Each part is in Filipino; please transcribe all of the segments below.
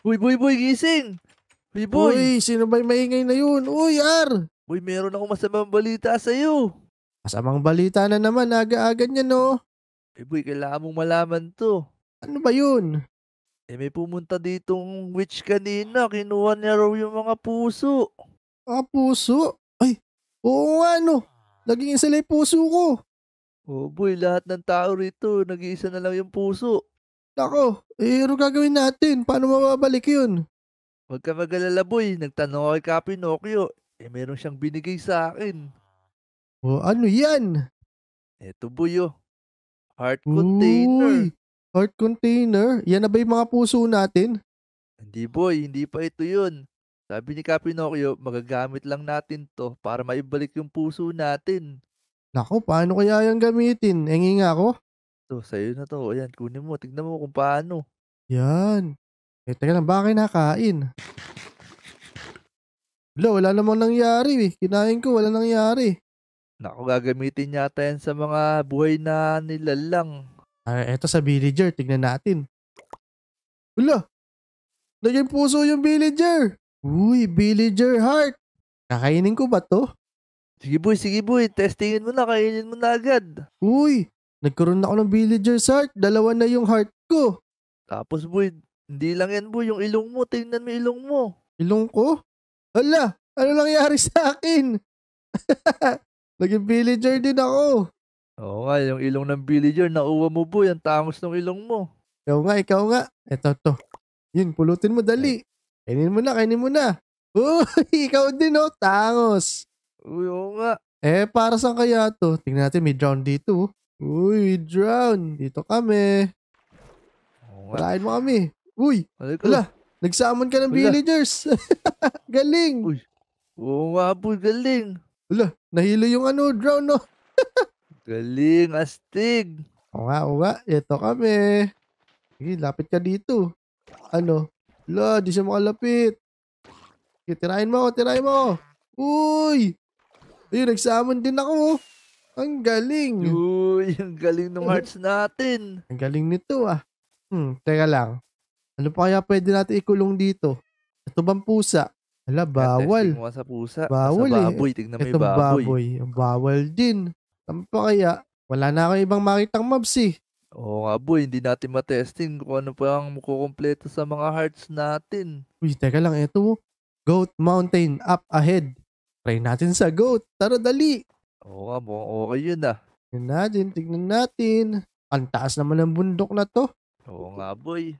Uy, boy, boy, gising! Uy, boy! Uy, sino ba yung maingay na yun? Uy, Ar! Uy, meron akong masamang balita sa'yo. Masamang balita na naman, aga-aga niya, no? Eh, boy, kailangan mong malaman to. Ano ba yun? Eh, may pumunta ditong witch kanina. Kinuha niya raw yung mga puso. Mga ah, puso? Ay, oo nga, no? Naging isa puso ko. Oh, boy, lahat ng tao rito, nag-iisa na lang yung puso. Nako, eh ano gagawin natin? Paano mababalik yun? Huwag ka mag-alala boy, nagtanong ako kay Pinocchio. Eh meron siyang binigay sa akin. O ano yan? Eto boy oh. Heart container. Uy, heart container? Yan na ba yung mga puso natin? Hindi boy, hindi pa ito yun. Sabi ni Pinocchio, magagamit lang natin to para maibalik yung puso natin. Nako, paano kaya yung gamitin? Engi nga ako? 'To, sa'yo na 'to, ayan kunin mo, tignan mo kung paano. 'Yan. Eh, teka lang Bakit nakain? Hala, wala namang nangyari, eh. Kinain ko, wala nangyari. Naku, gagamitin yata yan sa mga buhay na nilalang. Ah, eto sa villager, tignan natin. Wala! Naging puso yung villager! Uy, villager heart! Kakainin ko ba to? Sige boy, sige boy, testingin mo na, kainin mo na agad. Uy, Nagkaroon ako ng villager's heart. Dalawa na yung heart ko. Tapos boy, hindi lang yan boy, yung ilong mo. Tingnan mo ilong mo. Ilong ko? Hala, ano lang nangyari sa akin? Naging villager din ako. Oo nga, yung ilong ng villager, nauwa mo boy, ang tangos ng ilong mo. Ikaw nga, ikaw nga. Eto to. Yun, pulutin mo dali. Kainin mo na, kainin mo na. Uy, ikaw din oh, tangos. Uy, oo nga. Eh, para saan kaya to? Tingnan natin, may drown dito. Oh. Uy, drown. Dito kami. Oh, Parahin mo kami. Uy, wala. Nagsamon ka ng villagers. galing. Uy. Oo nga po, galing. Wala, nahilo yung ano, drown no. galing, astig. Oo nga, oo nga. Ito kami. Sige, lapit ka dito. Ano? Wala, di siya makalapit. Sige, tirahin mo ako, tirahin mo ako. Uy! Ayun, nagsamon din ako. Oh. Ang galing. Uy, ang galing ng hearts natin. Ang galing nito ah. Hmm, teka lang. Ano pa kaya pwede natin ikulong dito? Ito bang pusa? Ala, bawal. Testing sa pusa. Bawal sa eh. baboy. Eh. Tignan mo yung baboy. baboy. Bawal din. Ano pa kaya? Wala na akong ibang makitang mobs eh. Oo nga boy, hindi natin matesting kung ano pa ang makukompleto sa mga hearts natin. Uy, teka lang, eto. Oh. Goat Mountain up ahead. Try natin sa goat. Tara, dali. Oo nga, mukhang okay yun ah. Tignan natin, tignan natin. Ang taas naman ng bundok na to. Oo nga, boy.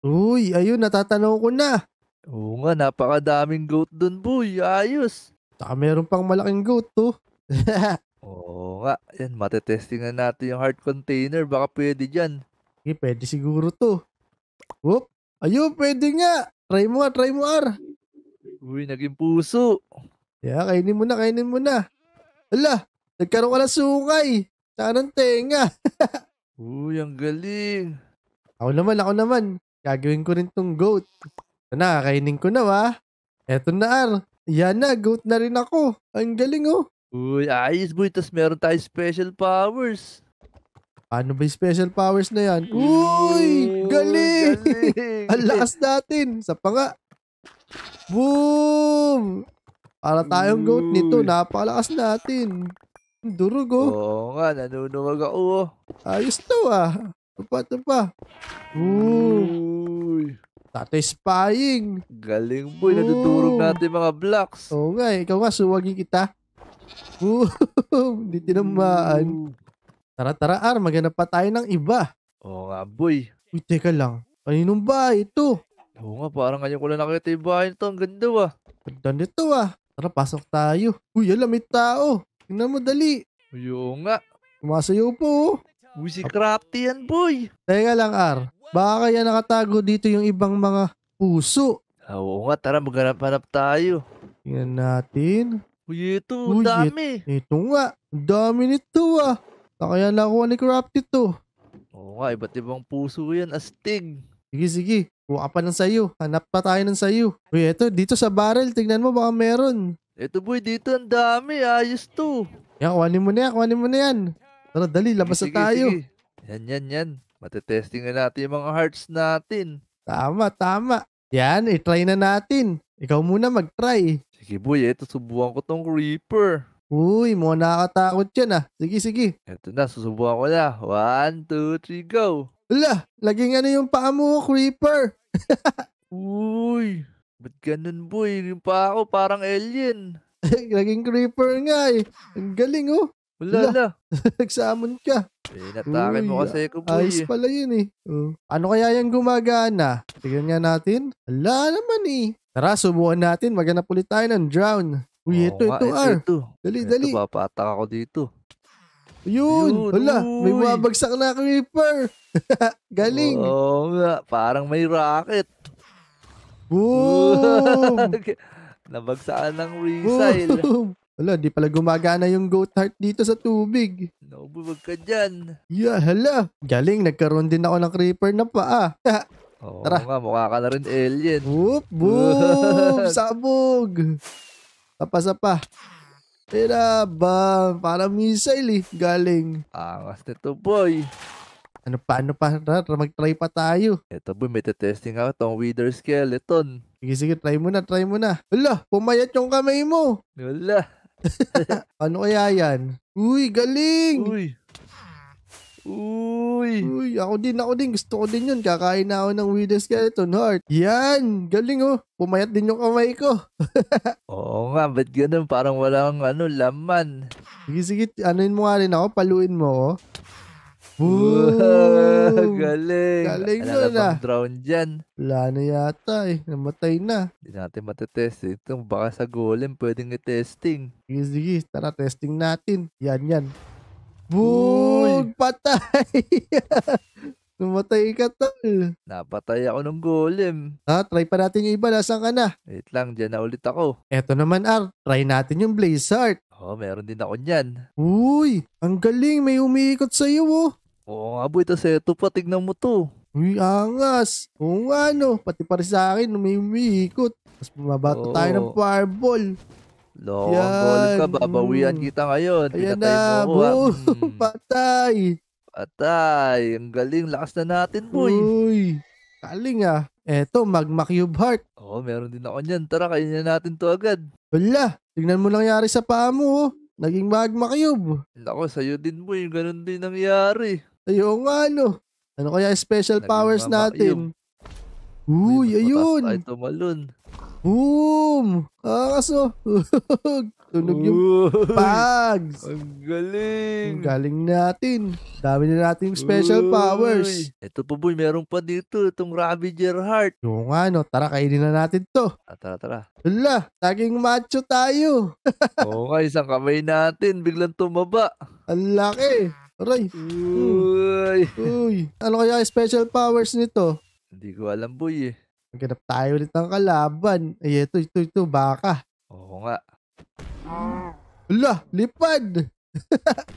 Uy, ayun, natatanaw ko na. Oo nga, napakadaming goat dun, boy. Ayos. Saka meron pang malaking goat to. Oh. Oo nga, yan, matetesting na natin yung heart container. Baka pwede dyan. Sige, pwede siguro to. Whoop, ayun, pwede nga. Try mo, ah, try mo, Ar. Uy, naging puso. Yeah, kainin mo na, kainin mo na. Ala, nagkaroon ka ng sukay. Saan ang tenga? Uy, ang galing. Ako naman, ako naman. Gagawin ko rin tong goat. Ito na, kainin ko na wa. Eto na, Ar. Yan na, goat na rin ako. Ang galing, oh. Uy, ayos, boy. Tapos meron tayo special powers. Ano ba yung special powers na yan? Uy, galing! galing. ang lakas natin. Sa panga. Boom! Para tayong goat nito, napalakas natin. Durog oh. Oo nga, nanunuwag ako oh. Ayos to ah. Tapa, tapa. Uy. Satisfying. Galing boy, Ooh. nadudurog natin mga blocks. Oo nga, eh. ikaw nga, suwagin kita. Hindi tinamaan. Tara, tara, Ar, maghanap pa tayo ng iba. Oo nga, boy. Uy, teka lang. Kaninong ba ito? Oo nga, parang ngayon ko lang nakita yung bahay nito. Ang ganda ah. Ganda nito ah. Tara, pasok tayo. Uy, alam, may tao. Tingnan mo, dali. Uyo nga. Kumasayo po. oh. Uy, si Crafty yan, boy. Teka lang, Ar. Baka kaya nakatago dito yung ibang mga puso. Ah, oo nga, tara, maghanap-hanap tayo. Tingnan natin. Uy, ito, Uy, dami. Ito nga. dami nito ah. Baka kaya nakuha ni Crafty to. Oo nga, iba't ibang puso yan, astig. Sige, sige. Kuha pa ng sayo. Hanap pa tayo ng sayo. Uy, eto, dito sa barrel. Tingnan mo, baka meron. Eto boy, dito ang dami. Ayos to. Yan, kuhanin mo na yan. Kuhanin mo na yan. Tara, dali. Labas sige, na tayo. Sige. Yan, yan, yan. Matetesting na natin yung mga hearts natin. Tama, tama. Yan, itry na natin. Ikaw muna mag-try. Sige boy, eto subukan ko tong creeper. Uy, mga nakakatakot yan ah. Sige, sige. Eto na, susubukan ko na. One, two, three, go. Ala, laging ano yung paa mo, creeper. Uy, ba't ganun boy? Yung paa ko parang alien. laging creeper nga eh. Ang galing oh. Wala na. Nagsamon ka. Pinatake Uy, mo kasi ko boy. Ayos eh. pala yun eh. Uh. Ano kaya yung gumagana? Tignan nga natin. Ala naman eh. Tara, subukan natin. Maganap ulit tayo ng drown. Uy, oh, ito, ito, ito, R. Ito. Dali, ito, dali. Ito, papatak ako dito. Yun, hala, may bumabagsak na creeper. Galing. Oo nga, parang may rocket. Boom! Nabagsakan ng resile. Boom! Hala, di pala gumagana yung goat heart dito sa tubig. Naububag ka dyan. Yeah, hala. Galing, nagkaroon din ako ng creeper na paa. Oo nga, mukha ka na rin alien. Whoop, boom! Sabog! Sapa, sapa. Tira ba? Para missile eh. Galing. Ah, Angas nito, boy. Ano pa, ano pa? Mag-try pa tayo. Ito, boy. May testing ako tong Wither Skeleton. Sige, sige. Try mo na, try mo na. Wala, pumayat yung kamay mo. Wala. ano kaya yan? Uy, galing! Uy. Uy! Uy, ako din, ako din. Gusto ko din yun. Kakain na ako ng Wither Skeleton Heart. Yan! Galing oh. Pumayat din yung kamay ko. Oo nga, ba't ganun? Parang wala walang ano, laman. Sige, sige. Anuin mo nga rin ako. Paluin mo oh. ako. Wow, galing. Galing nun na. Ah. drown dyan. Wala na yata eh. Namatay na. Hindi natin matetest. Ito, baka sa golem pwedeng i-testing. Sige, sige. Tara, testing natin. Yan, yan. Bug! Patay! Namatay ka, tol. Napatay ako ng golem. Ha? Ah, try pa natin yung iba. Nasaan ka na? Wait lang, Diyan na ulit ako. Eto naman, Art. Try natin yung Blaze Art. Oo, oh, meron din ako niyan. Uy, ang galing. May umiikot sa'yo, oh. Oo nga, boy. Tapos eto pa, tignan mo to. Uy, angas. Oo nga, no. Pati pa rin sa akin, may umiikot. Tapos bumabata oh. tayo ng fireball. Loko, Yan. goal ka, babawian kita ngayon. Ayan na, mo, ah. Hmm. Patay. Patay. Ang galing, lakas na natin, boy. Uy, kaling ah. Eto, Magma Cube Heart. Oo, oh, meron din ako niyan. Tara, kainin natin to agad. Wala, tignan mo nangyari sa paa mo. Oh. Naging Magma Cube. Lako, sa'yo din, boy. Ganun din nangyari. Ayo nga, no. Ano kaya special Naging powers natin? Cube. Uy, ayun. Ay, tumalon. Boom! Ah, kaso, tunog yung bags. Ang galing. Ang galing natin. Dami na nating special Uy. powers. Ito po, boy, meron pa dito itong Robbie Heart! Yung nga, no? Tara, kainin na natin to. Ah, tara, tara. Hala, taging macho tayo. Oo nga, isang kamay natin. Biglang tumaba. Ang laki. Aray. Hmm. Uy. Uy. Ano kaya special powers nito? Hindi ko alam, boy, eh. Maghanap tayo ulit ng kalaban. Ay, ito, ito, ito, baka. Oo nga. Hala, lipad!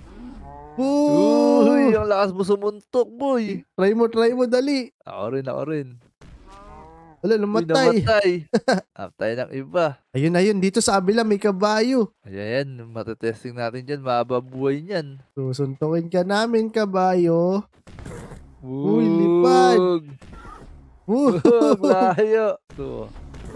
Uy, ang lakas mo sumuntok, boy. Try mo, try mo, dali. Ako rin, ako rin. Wala, namatay. Uy, namatay. ng iba. Ayun, ayun. Dito sa abila, may kabayo. Ayun, Ayan, matetesting natin dyan. Mahaba niyan. Susuntukin ka namin, kabayo. Uy, lipad. Woo! Layo!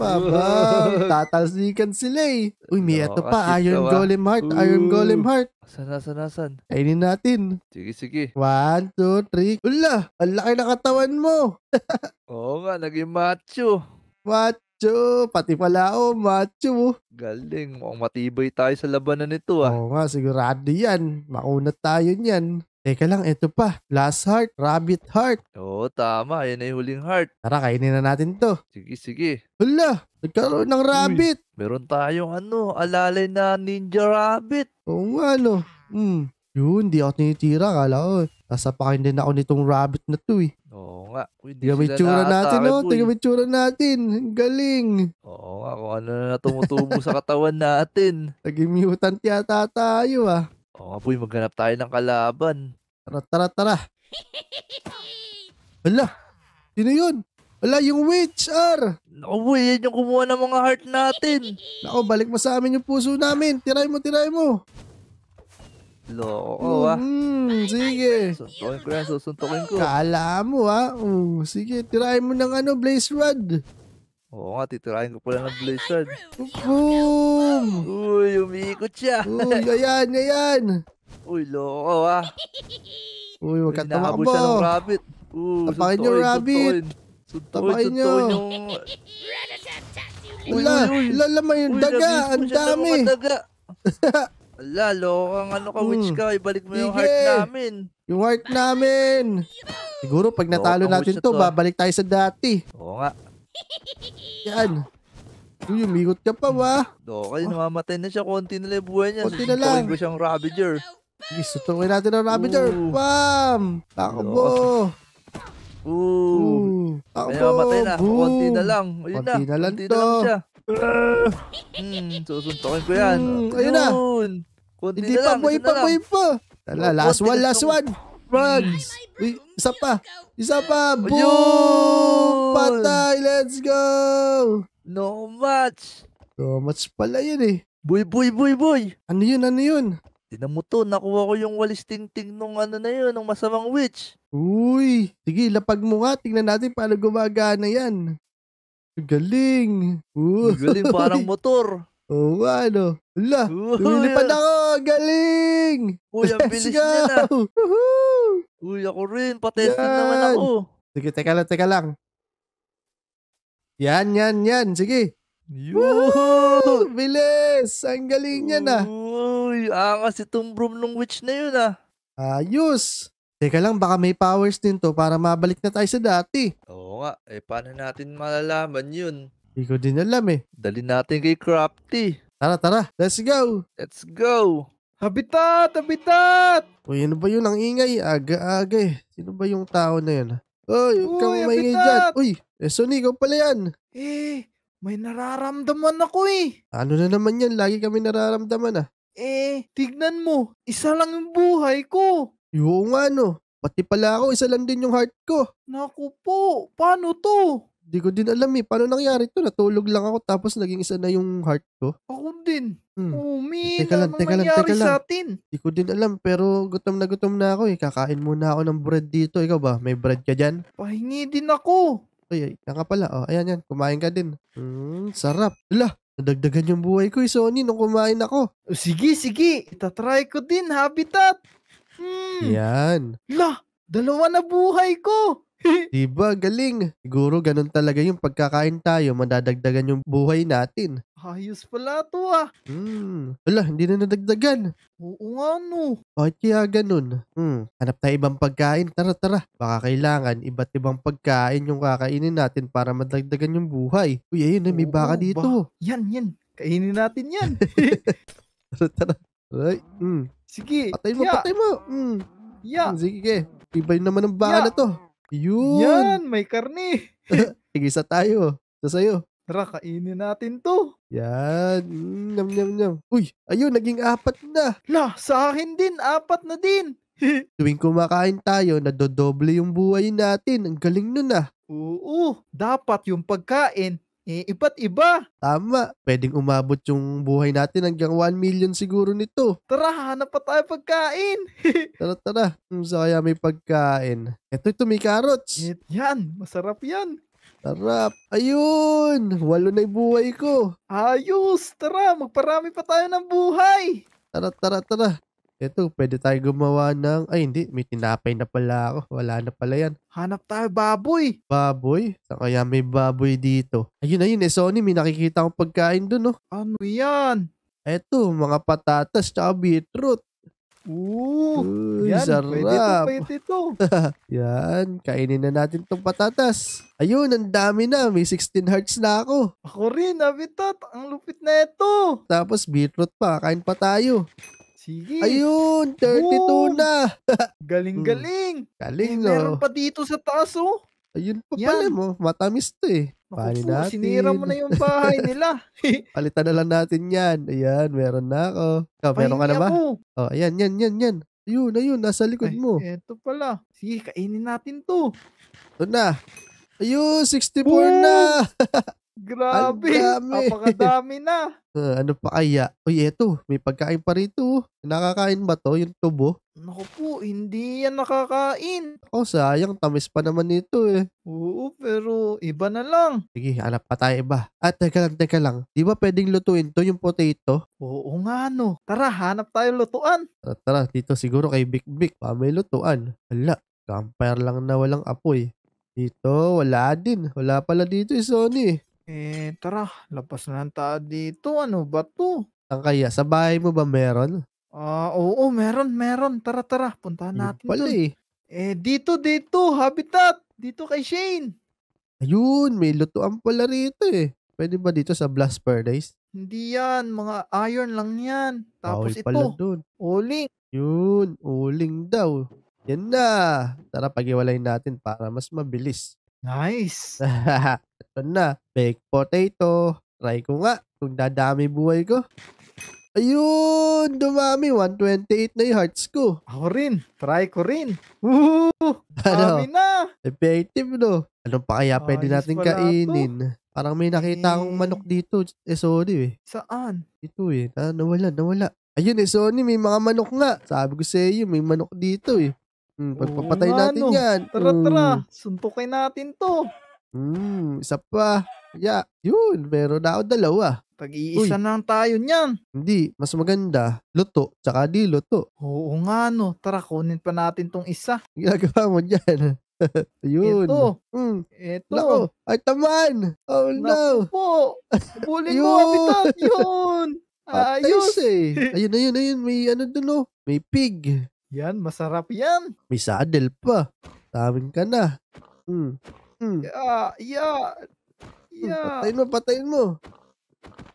Babang, tatalsikan sila eh. Uy, may no, ito pa. Iron ka, Golem Heart. Ooh. Iron Golem Heart. Sana, sana, san? Kainin natin. Sige, sige. One, two, three. Ula, ang laki na katawan mo. Oo nga, naging macho. Macho. Pati pala ako, macho. Galing. Mukhang matibay tayo sa labanan nito ah. Oo nga, sigurado yan. Makunat tayo niyan. Teka lang, ito pa. Last heart, rabbit heart. Oo, tama. Yan ay huling heart. Tara, kainin na natin to. Sige, sige. Hala, nagkaroon ng rabbit. Uy, meron tayong ano, alalay na ninja rabbit. Oo nga, no. Hmm. Yun, di ako tinitira. Kala ko, nasapakin din ako nitong rabbit na to eh. Oo nga. Uy, di Tingnan natin, no? Tingnan tsura natin. Galing. Oo nga, kung ano na tumutubo sa katawan natin. Naging mutant yata tayo, ah. Oo nga boy, maghanap tayo ng kalaban. Tara, tara, tara. Hala, sino yun? Wala, yung witch, R! Naku, boy, yan yung kumuha ng mga heart natin. Naku, balik mo sa amin yung puso namin. Tiray mo, tiray mo. Loko, mm, ah. Mm, sige. Suntukin ko yan, susuntukin ko. Kala mo, ah. Uh, sige, tiray mo ng ano, blaze rod. Oo nga, titirahin ko pala ng blizzard. Boom! Uy, umiikot siya. Uy, ayan, ayan. Uy, loko ah. Uy, wag ka tumakbo. siya ng rabbit. Uy, Tapakin yung rabbit. Tapakin nyo. Yung... Wala, wala yung daga. Ang dami. Wala, loko ang ano ka, hmm. witch ka. Ibalik mo yung heart namin. Yung heart namin. Siguro pag natalo natin to, ah. babalik tayo sa dati. Oo nga. Yan. Uy, umigot ka pa ba? Do, Okay, namamatay na siya. Konti na lang buhay niya. Konti na lang. ko siyang Ravager. Gusto, tutukoy natin ang Ravager. Bam! Takbo! Ooh. Takbo! Ay, namatay na. Konti na lang. Ayun na. lang konti to. na lang siya. hmm, susuntokin ko yan. Hmm, ayun na. Hindi pa, buhay pa, buhay pa. Tala, last one, last one frogs. Uy, isa pa. Isa pa. Boom! Patay. Let's go. No match. No match pala yun eh. Boy, boy, boy, boy. Ano yun? Ano yun? Tinan mo to, nakuha ko yung walis tingting nung ano na yun, nung masamang witch. Uy, sige, lapag mo nga. Tingnan natin paano gumagana yan. Galing. Uy. Galing, parang motor. Oo, oh, ano. Hala, lumilipad ako. Galing! Uy, ang Let's bilis go! nila. Woohoo! Uy, rin. Patestin naman ako. Sige, teka lang, teka lang. Yan, yan, yan. Sige. Woohoo! Bilis! Ang galing niya na. Uy, angas itong broom nung witch na yun ah. Ayos! Teka lang, baka may powers din to para mabalik na tayo sa dati. Oo nga. Eh, paano natin malalaman yun? Hindi ko din alam eh. Dali natin kay Crafty. Tara, tara. Let's go. Let's go. Habitat! Habitat! Uy, ano ba yun? Ang ingay. Aga-aga eh. Sino ba yung tao na yun? Uy, huwag kang maingay dyan. Uy, Esoni, ikaw pala yan. Eh, may nararamdaman ako eh. Ano na naman yan? Lagi kami nararamdaman ah. Eh, tignan mo. Isa lang yung buhay ko. Yung ano? Pati pala ako, isa lang din yung heart ko. Naku po, paano to? Di ko din alam eh. Paano nangyari to? Natulog lang ako tapos naging isa na yung heart ko. Ako din. Hmm. Umi, oh, teka lang, teka lang, teka lang. sa ko din alam pero gutom na gutom na ako eh. Kakain muna ako ng bread dito. Ikaw ba? May bread ka dyan? Pahingi din ako. Ay, ay, yan pala. Oh, ayan yan. Kumain ka din. Hmm, sarap. Lah. nadagdagan yung buhay ko eh, Sony, nung kumain ako. O, Sige, sige. Itatry ko din, Habitat. Hmm. Yan. Lah, dalawa na buhay ko. diba, galing. Siguro ganun talaga yung pagkakain tayo, madadagdagan yung buhay natin. Ayos pala to ah. Hmm. Wala, hindi na nadagdagan. Oo nga no. Bakit kaya ganun? Hmm. Hanap tayo ibang pagkain. Tara, tara. Baka kailangan iba't ibang pagkain yung kakainin natin para madagdagan yung buhay. Uy, ayun na, may Oo, baka dito. Ba- yan, yan. Kainin natin yan. tara, tara. Ay, mm. Sige. Patay mo, yeah. patay mo. Mm. Yeah. Mm, sige, Tibay naman ang baka yeah. na to. Yun. Yan, may karne. Igisa tayo. Sa sayo. Tara, kainin natin to. Yan. Mm, nyam, nyam, nyam. Uy, ayun, naging apat na. Na, sa akin din, apat na din. Tuwing kumakain tayo, nadodoble yung buhay natin. Ang galing nun ah. Oo, dapat yung pagkain eh, iba't iba. Tama. Pwedeng umabot yung buhay natin hanggang 1 million siguro nito. Tara, hanap pa tayo pagkain. tara, tara. Sa kaya may pagkain. Ito, ito may carrots. It, yan, masarap yan. Sarap. Ayun, walo na yung buhay ko. Ayos, tara, magparami pa tayo ng buhay. Tara, tara, tara. Ito, pwede tayo gumawa ng, ay hindi, may tinapay na pala ako. Wala na pala yan. Hanap tayo, baboy! Baboy? Saan kaya may baboy dito? Ayun, ayun, eh, Sony, may nakikita akong pagkain dun, no? Oh. Ano yan? Eto, mga patatas tsaka beetroot. Ooh, Uy, yan, sarap. pwede to, pwede to. yan, kainin na natin tong patatas. Ayun, ang dami na. May 16 hearts na ako. Ako rin, Abitat. Ang lupit na ito. Tapos beetroot pa. Kain pa tayo. Sige. Ayun, 32 hmm. eh, oh, na. Galing-galing. Galing, no? Meron pa dito sa taas, oh. Ayun pa Yan. pala mo. Matamis to eh. Pali natin. Sinira mo na yung bahay nila. Palitan na lang natin yan. Ayan, meron na ako. Oh, meron ka na ba? Oh, ayan, yan, yan, yan. Ayun, ayun, nasa likod Ay, mo. Eto pala. Sige, kainin natin to. Ito na. Ayun, 64 Boom! na. Grabe. Napakadami na. Uh, ano pa kaya? Uy, eto. May pagkain pa rito. Nakakain ba to? Yung tubo? Naku po, hindi yan nakakain. oh, sayang. Tamis pa naman nito eh. Oo, pero iba na lang. Sige, hanap pa tayo iba. At ah, teka lang, teka lang. Di ba pwedeng lutuin to yung potato? Oo nga no. Tara, hanap tayo lutuan. Tara, tara. Dito siguro kay Big Big. Pa may lutuan. Hala, campfire lang na walang apoy. Dito, wala din. Wala pala dito, eh, Sony. Eh, tara, lapas na ng taad dito. Ano ba to? kaya, sa bahay mo ba meron? Ah, oo, meron, meron. Tara, tara, puntahan natin. pala eh. Eh, dito, dito, habitat. Dito kay Shane. Ayun, may lutuan pala rito eh. Pwede ba dito sa Blast Paradise? Hindi yan, mga iron lang yan. Tapos Bawal ito, dun. uling. Yun, uling daw. Yan na. Tara, pag natin para mas mabilis. Nice. Ito na, baked potato. Try ko nga kung dadami buhay ko. Ayun! Dumami! 128 na yung hearts ko. Ako rin. Try ko rin. Woo! Ano? Dami ano? na! Effective, no? Ano pa kaya pwede Ayos natin kainin? To. Parang may nakita akong manok dito. Eh, sorry eh. Saan? Ito eh. Ah, nawala, nawala. Ayun eh, Sony, may mga manok nga. Sabi ko sa iyo, may manok dito eh. Hmm, pagpapatay natin no. yan. Tara, Hmm. tara. Suntukin natin to. Mm, isa pa. Yeah, yun. Meron na ako dalawa. Pag-iisa na lang tayo niyan. Hindi, mas maganda. Luto, tsaka di luto. Oo nga no. Tara, kunin pa natin tong isa. Ginagawa mo dyan. yun. Ito. Mm. Ito. Nako, ay taman! Oh no! Po. Bulin mo, Yun. Yun. Ayos. eh. Ayun, ayun, ayun. May ano dun oh. May pig. Yan, masarap yan. May saddle pa. Tawin ka na. Mm. Mm. Yeah, yeah. Hmm, yeah. Mm, patayin mo, patayin mo.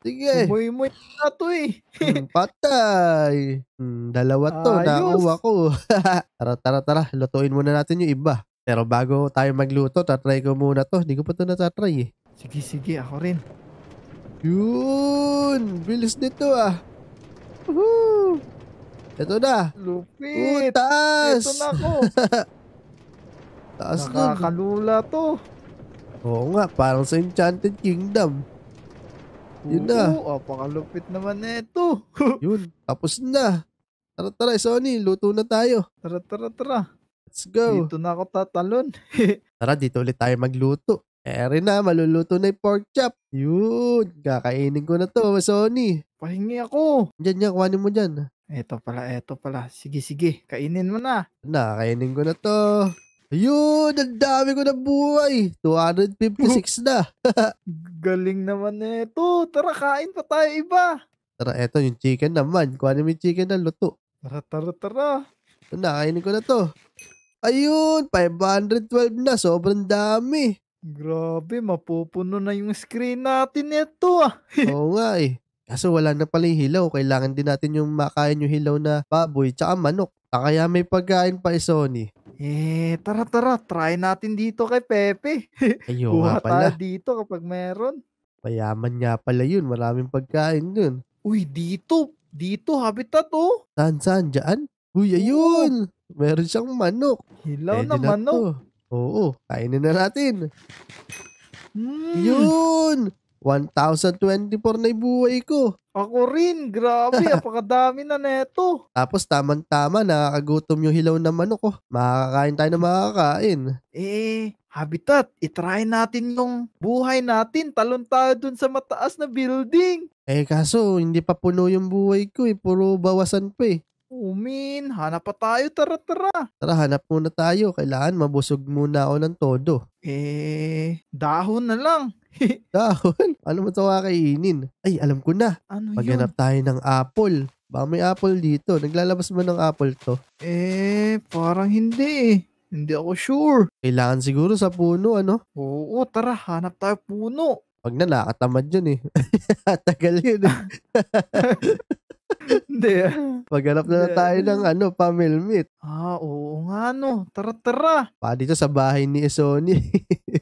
Sige. Umuy-umuy na to eh. mm, patay. Mm, dalawa to. Ayos. Nakuha ko. tara, tara, tara. Lutuin muna natin yung iba. Pero bago tayo magluto, tatry ko muna to. Hindi ko pa to natatry eh. Sige, sige. Ako rin. Yun! Bilis nito ah. Woohoo! Ito na. Lupit. Uh, taas. Ito na ako. taas na. Nakakalula to. Oo nga, parang sa Enchanted Kingdom. Yun Oo, na. Oo, apakalupit naman na ito. Yun, tapos na. Tara, tara, Sony, luto na tayo. Tara, tara, tara. Let's go. Dito na ako tatalon. tara, dito ulit tayo magluto. Eri na, maluluto na yung pork chop. Yun, kakainin ko na to, Sony. Pahingi ako. Diyan niya, kuhanin mo dyan. Eto pala, eto pala. Sige, sige. Kainin mo na. Nakainin ko na to. Ayun, ang dami ko na buhay. 256 na. Galing naman nito. Tara, kain pa tayo iba. Tara, eto yung chicken naman. Kuha namin yung chicken na luto. Tara, tara, tara. Nakainin ko na to. Ayun, 512 na. Sobrang dami. Grabe, mapupuno na yung screen natin nito ah. Oo nga eh. Kaso wala na pala yung hilaw. Kailangan din natin yung makain yung hilaw na baboy tsaka manok. Ah, kaya may pagkain pa eh, Sony. Eh, tara tara, try natin dito kay Pepe. Ayun nga pala. dito kapag meron. Payaman nga pala yun, maraming pagkain dun. Uy, dito, dito, habitat oh. Saan, saan, dyan? Uy, ayun, Oo. Oh. meron siyang manok. Hilaw Pwede na, na manok. To. Oo, kainin na natin. Mm. Yun! 1,024 na ibuhay ko. Ako rin, grabe, apakadami na neto. Tapos tamang-tama, nakakagutom yung hilaw ng manok ko. Makakain tayo na makakain. Eh, Habitat, itry natin yung buhay natin. Talon tayo dun sa mataas na building. Eh kaso, hindi pa puno yung buhay ko eh. Puro bawasan pa eh. Umin, hanap pa tayo, tara tara. Tara, hanap muna tayo. Kailangan mabusog muna ako ng todo. Eh, dahon na lang. Dahon? Ano mo tawa kainin? Ay, alam ko na. Ano Maghanap yun? tayo ng apple. Ba may apple dito. Naglalabas ba ng apple to? Eh, parang hindi eh. Hindi ako sure. Kailangan siguro sa puno, ano? Oo, tara. Hanap tayo puno. Pag na, nakatamad yun eh. Tagal yun eh. Hindi Maghanap na, na tayo ng ano, pamilmit. Ah, oo nga no. Tara, tara. Pa dito sa bahay ni Esoni.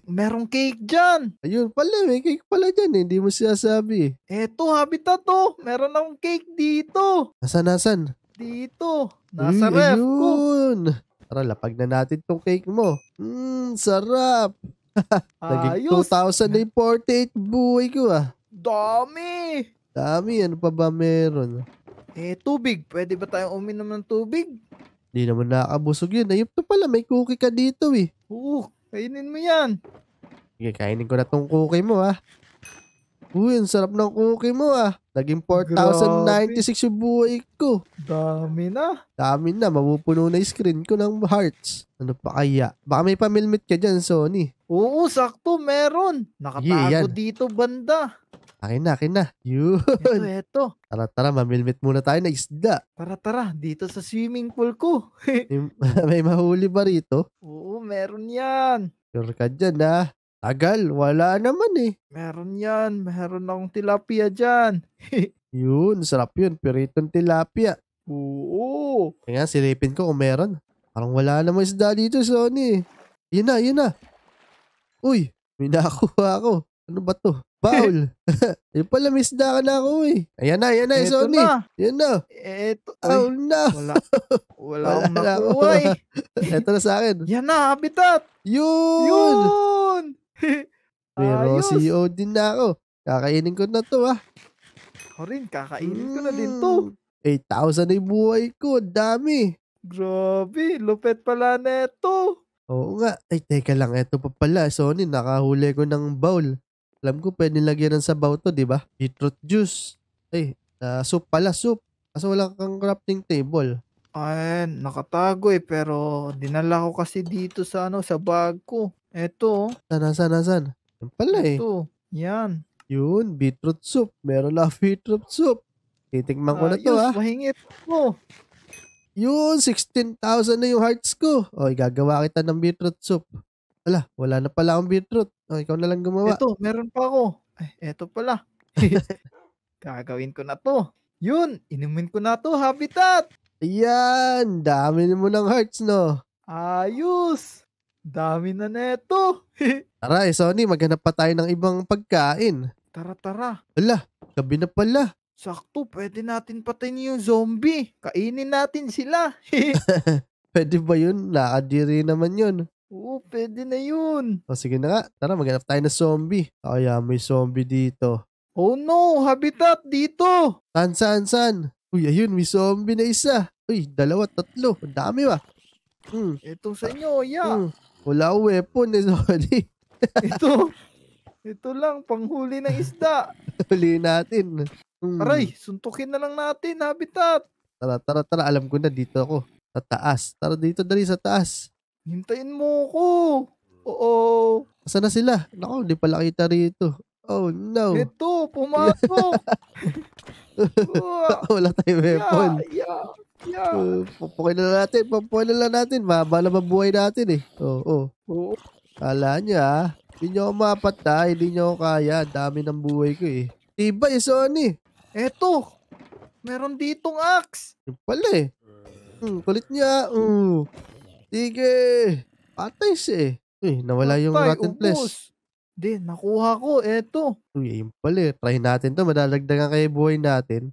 Merong cake dyan. Ayun pala, may cake pala dyan eh. Hindi mo sinasabi. Eh. Eto, habitat to. Meron akong cake dito. Nasaan, nasaan? Dito. Nasa mm, ref ko. Tara, lapag na natin tong cake mo. Mmm, sarap. Naging 2,000 na buhay ko ah. Dami! Dami, ano pa ba meron? Eh, tubig. Pwede ba tayong uminom ng tubig? Hindi naman nakabusog yun. Ayun to pala, may cookie ka dito eh. Oo, Kainin mo yan. Sige, kainin ko na tong cookie mo ah. Uy, ang sarap ng cookie mo ah. Naging 4,096 yung buhay ko. Dami na. Dami na. Mabupuno na yung screen ko ng hearts. Ano pa kaya? Baka may pamilmit ka dyan, Sony. Oo, sakto. Meron. Nakatago yeah, dito banda. Akin na, akin na. Yun. Ito, ito. Tara, tara. Mamilmit muna tayo na isda. Tara, tara. Dito sa swimming pool ko. may, may mahuli ba rito? Oo, meron yan. Sure ka dyan, ha? Ah. Tagal, wala naman eh. Meron yan. Meron akong tilapia dyan. yun, sarap yun. Piritong tilapia. Oo. Kaya silipin ko kung meron. Parang wala naman isda dito, Sonny. Yun na, yun na. Uy, may nakuha ako. Ano ba to? Baul. Yung pala, may isda ka na ako eh. Ayan na, ayan na, Eto Sony. Na. Yan na. Eto. Oh no. Wala, wala, wala akong nakuha eh. Eto na sa akin. yan na, habitat. Yun. Yun. Pero Ayos. CEO din na ako. Kakainin ko na to ah. Ako rin, kakainin ko na din to. 8,000 hmm, ay buhay ko. Dami. Grabe, lupet pala neto. Oo nga. Ay, teka lang. Ito pa pala. Sony, nakahuli ko ng bowl. Alam ko, pwede lagyan ng sabaw to, di ba? Beetroot juice. Ay, uh, soup pala, soup. Kaso wala kang crafting table. Ay, nakatago eh, pero dinala ko kasi dito sa ano, sa bag ko. Eto, Sana, oh. sana, ah, sana. Ah, yan pala eh. eto, yan. Yun, beetroot soup. Meron lang beetroot soup. Titikman ko na to Ayos, ah. mahingit mo. Yun, 16,000 na yung hearts ko. O, gagawa kita ng beetroot soup. Ala, wala na pala ang beetroot. O, ikaw na lang gumawa. Eto, meron pa ako. Ay, eto pala. Gagawin ko na to. Yun, inumin ko na to, habitat. Ayan, dami mo ng hearts, no? Ayos! Dami na neto! tara, eh, Sonny, maghanap pa tayo ng ibang pagkain. Tara, tara. Ala, gabi na pala. Sakto, pwede natin patayin yung zombie. Kainin natin sila. pwede ba yun? Nakadiri naman yun. Oo, pwede na yun. O sige na nga, tara maghanap tayo ng zombie. Kaya may zombie dito. Oh no, habitat dito. San, san, san? Uy, ayun, may zombie na isa. Uy, dalawa, tatlo. Ang dami ba? Hmm. Ito sa inyo, ya. Yeah. Hmm. Wala akong weapon eh, sorry. ito, ito lang, panghuli ng isda. Huli natin. Hmm. Aray, suntukin na lang natin, habitat. Tara, tara, tara. Alam ko na, dito ako. Sa taas. Tara dito, dali sa taas. Hintayin mo ko. Oo. Asa na sila? Nako, hindi pala kita rito. Oh, no. Ito, pumasok. Wala tayong weapon. Yeah, yeah, yeah. Uh, na natin, papukin na natin. Mabala ba buhay natin eh. Oo, oo. Oo. Kala niya, ah, hindi niyo ako mapatay, ah. hindi niyo ako kaya. Dami ng buhay ko eh. Diba, eh, Sonny? Eto, meron ditong axe. Yung pala eh. Hmm, kulit niya. Mm. Sige. Patay siya eh. Eh, nawala Patay, yung rotten ubus. flesh. Di, nakuha ko. Eto. Uy, yun pala. Eh. Try natin to. Madalagdagan kayo buhay natin.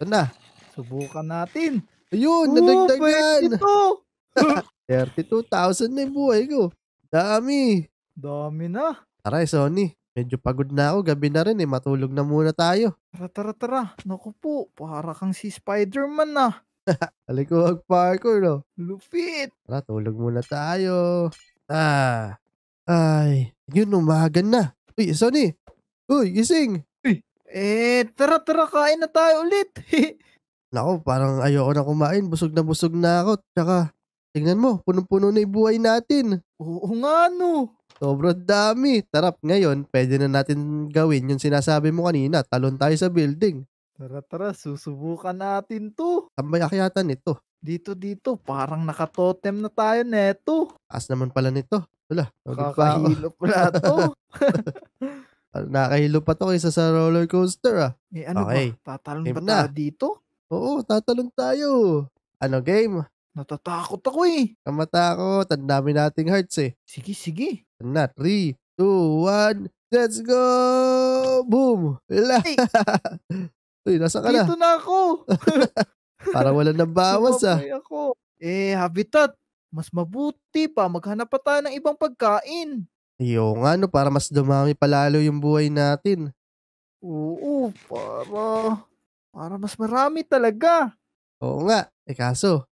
Ito na. Subukan natin. Ayun, nadagdagan. Oo, 32,000 na yung buhay ko. Dami. Dami na. Tara, Sony. Medyo pagod na ako. Gabi na rin eh. Matulog na muna tayo. Tara, tara, tara. Naku po. Para kang si Spider-Man na. Ah. Halikuhag parkour, no? Oh. Lupit. Tara, tulog muna tayo. Ah. Ay. Yun, umahagan na. Uy, Sonny. Uy, gising. Uy. Eh, tara, tara, kain na tayo ulit. Nako, parang ayoko na kumain. Busog na busog na ako. Tsaka, tingnan mo, punong-puno na yung buhay natin. Oo nga, no. Sobrang dami. Tarap, ngayon, pwede na natin gawin yung sinasabi mo kanina. Talon tayo sa building. Tara, tara, susubukan natin to. Tambay akyatan ito. Dito dito, parang nakatotem na tayo neto. As naman pala nito. Wala, oh, Kakahilop pala to. Ah, nakahilo pa to kaysa sa roller coaster ah. Eh ano okay. ba? Tatalon game ba na. tayo dito? Oo, tatalon tayo. Ano game? Natatakot ako eh. Kamatakot. Ang dami nating hearts eh. Sige, sige. Na, 3, 2, 1, let's go! Boom! Wala. Uy, nasa ka na? Dito na ako. Para wala nang bawas ah. ako. Eh, habitat. Mas mabuti pa. Maghanap pa tayo ng ibang pagkain. Iyo nga no, para mas dumami palalo yung buhay natin. Oo, para... Para mas marami talaga. Oo nga. Eh kaso,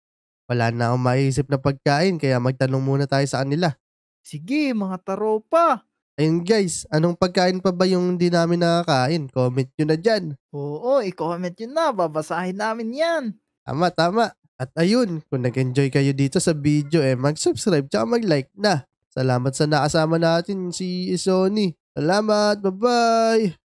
wala na akong maisip na pagkain kaya magtanong muna tayo sa kanila. Sige, mga taropa. Ayun guys, anong pagkain pa ba yung hindi namin nakakain? Comment nyo na dyan. Oo, i-comment nyo na. Babasahin namin yan. Tama, tama. At ayun, kung nag-enjoy kayo dito sa video eh, mag-subscribe tsaka mag-like na. Salamat sa nakasama natin si Sony. Salamat, bye-bye!